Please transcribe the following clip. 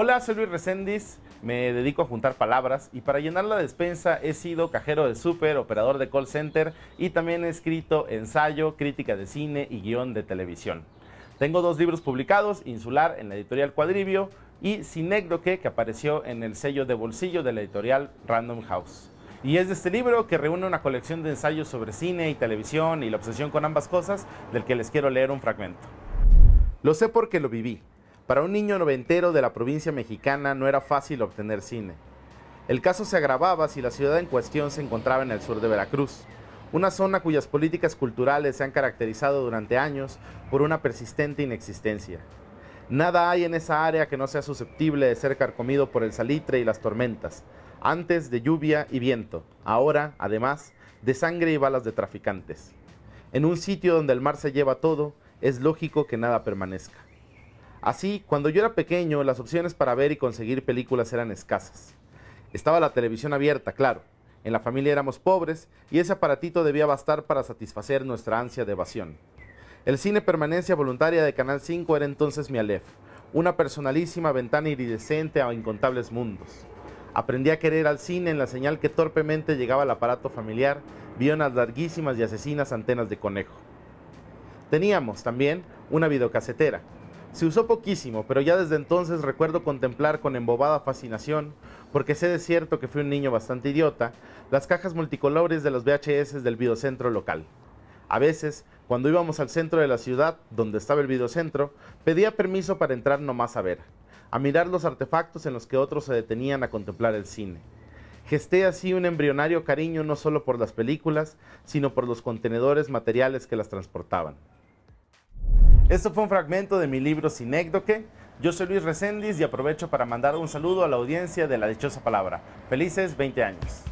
Hola, soy Luis Reséndiz, me dedico a juntar palabras y para llenar la despensa he sido cajero de súper, operador de call center y también he escrito ensayo, crítica de cine y guión de televisión. Tengo dos libros publicados, Insular en la editorial Cuadribio y Sinécdoque que apareció en el sello de bolsillo de la editorial Random House. Y es de este libro que reúne una colección de ensayos sobre cine y televisión y la obsesión con ambas cosas del que les quiero leer un fragmento. Lo sé porque lo viví. Para un niño noventero de la provincia mexicana no era fácil obtener cine. El caso se agravaba si la ciudad en cuestión se encontraba en el sur de Veracruz, una zona cuyas políticas culturales se han caracterizado durante años por una persistente inexistencia. Nada hay en esa área que no sea susceptible de ser carcomido por el salitre y las tormentas, antes de lluvia y viento, ahora, además, de sangre y balas de traficantes. En un sitio donde el mar se lleva todo, es lógico que nada permanezca. Así, cuando yo era pequeño, las opciones para ver y conseguir películas eran escasas. Estaba la televisión abierta, claro. En la familia éramos pobres y ese aparatito debía bastar para satisfacer nuestra ansia de evasión. El cine permanencia voluntaria de Canal 5 era entonces mi Aleph, una personalísima ventana iridescente a incontables mundos. Aprendí a querer al cine en la señal que torpemente llegaba al aparato familiar, vio unas larguísimas y asesinas antenas de conejo. Teníamos también una videocasetera, se usó poquísimo, pero ya desde entonces recuerdo contemplar con embobada fascinación, porque sé de cierto que fui un niño bastante idiota, las cajas multicolores de los VHS del videocentro local. A veces, cuando íbamos al centro de la ciudad, donde estaba el videocentro, pedía permiso para entrar nomás a ver, a mirar los artefactos en los que otros se detenían a contemplar el cine. Gesté así un embrionario cariño no solo por las películas, sino por los contenedores materiales que las transportaban. Esto fue un fragmento de mi libro Sinécdoque. Yo soy Luis Reséndiz y aprovecho para mandar un saludo a la audiencia de La Dichosa Palabra. Felices 20 años.